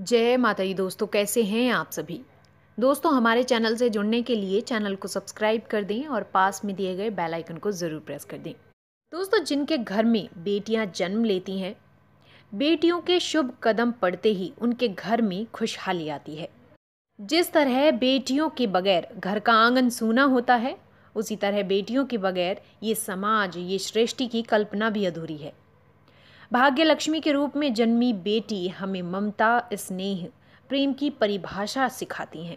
जय माता दी दोस्तों कैसे हैं आप सभी दोस्तों हमारे चैनल से जुड़ने के लिए चैनल को सब्सक्राइब कर दें और पास में दिए गए बेल आइकन को ज़रूर प्रेस कर दें दोस्तों जिनके घर में बेटियां जन्म लेती हैं बेटियों के शुभ कदम पड़ते ही उनके घर में खुशहाली आती है जिस तरह बेटियों के बगैर घर का आंगन सूना होता है उसी तरह बेटियों के बगैर ये समाज ये सृष्टि की कल्पना भी अधूरी है भाग्यलक्ष्मी के रूप में जन्मी बेटी हमें ममता स्नेह प्रेम की परिभाषा सिखाती हैं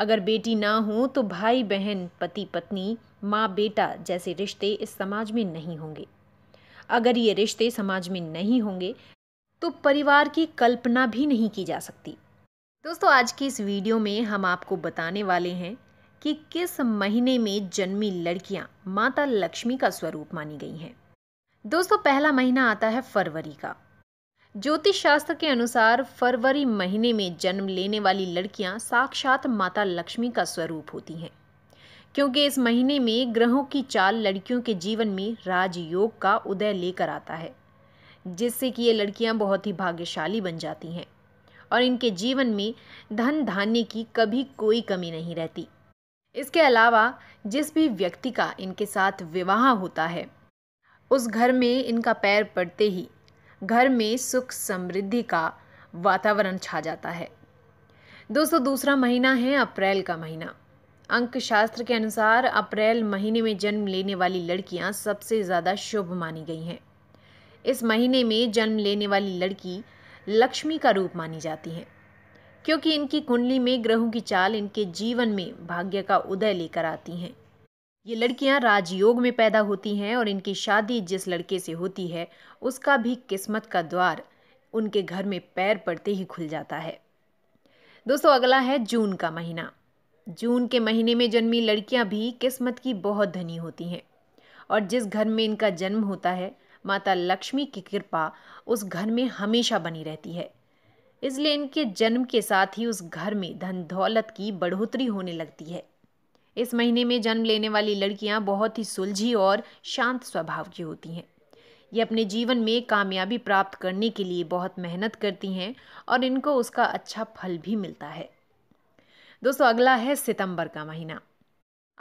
अगर बेटी ना हो तो भाई बहन पति पत्नी माँ बेटा जैसे रिश्ते इस समाज में नहीं होंगे अगर ये रिश्ते समाज में नहीं होंगे तो परिवार की कल्पना भी नहीं की जा सकती दोस्तों आज की इस वीडियो में हम आपको बताने वाले हैं कि किस महीने में जन्मी लड़कियां माता लक्ष्मी का स्वरूप मानी गई हैं दोस्तों पहला महीना आता है फरवरी का ज्योतिष शास्त्र के अनुसार फरवरी महीने में जन्म लेने वाली लड़कियां साक्षात माता लक्ष्मी का स्वरूप होती हैं क्योंकि इस महीने में ग्रहों की चाल लड़कियों के जीवन में राजयोग का उदय लेकर आता है जिससे कि ये लड़कियां बहुत ही भाग्यशाली बन जाती हैं और इनके जीवन में धन धान्य की कभी कोई कमी नहीं रहती इसके अलावा जिस भी व्यक्ति का इनके साथ विवाह होता है उस घर में इनका पैर पड़ते ही घर में सुख समृद्धि का वातावरण छा जाता है दोस्तों दूसरा महीना है अप्रैल का महीना अंक शास्त्र के अनुसार अप्रैल महीने में जन्म लेने वाली लड़कियां सबसे ज़्यादा शुभ मानी गई हैं इस महीने में जन्म लेने वाली लड़की लक्ष्मी का रूप मानी जाती हैं क्योंकि इनकी कुंडली में ग्रहों की चाल इनके जीवन में भाग्य का उदय लेकर आती हैं ये लड़कियां राजयोग में पैदा होती हैं और इनकी शादी जिस लड़के से होती है उसका भी किस्मत का द्वार उनके घर में पैर पड़ते ही खुल जाता है दोस्तों अगला है जून का महीना जून के महीने में जन्मी लड़कियां भी किस्मत की बहुत धनी होती हैं और जिस घर में इनका जन्म होता है माता लक्ष्मी की कृपा उस घर में हमेशा बनी रहती है इसलिए इनके जन्म के साथ ही उस घर में धन दौलत की बढ़ोतरी होने लगती है इस महीने में जन्म लेने वाली लड़कियां बहुत ही सुलझी और शांत स्वभाव की होती हैं ये अपने जीवन में कामयाबी प्राप्त करने के लिए बहुत मेहनत करती हैं और इनको उसका अच्छा फल भी मिलता है दोस्तों अगला है सितंबर का महीना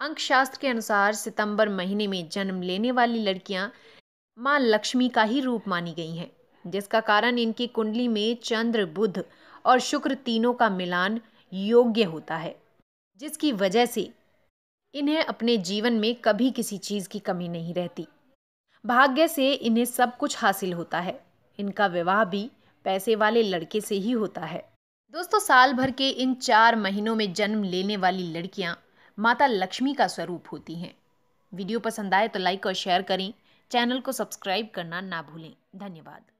अंक शास्त्र के अनुसार सितंबर महीने में जन्म लेने वाली लड़कियां माँ लक्ष्मी का ही रूप मानी गई हैं जिसका कारण इनकी कुंडली में चंद्र बुध और शुक्र तीनों का मिलान योग्य होता है जिसकी वजह से इन्हें अपने जीवन में कभी किसी चीज़ की कमी नहीं रहती भाग्य से इन्हें सब कुछ हासिल होता है इनका विवाह भी पैसे वाले लड़के से ही होता है दोस्तों साल भर के इन चार महीनों में जन्म लेने वाली लड़कियां माता लक्ष्मी का स्वरूप होती हैं वीडियो पसंद आए तो लाइक और शेयर करें चैनल को सब्सक्राइब करना ना भूलें धन्यवाद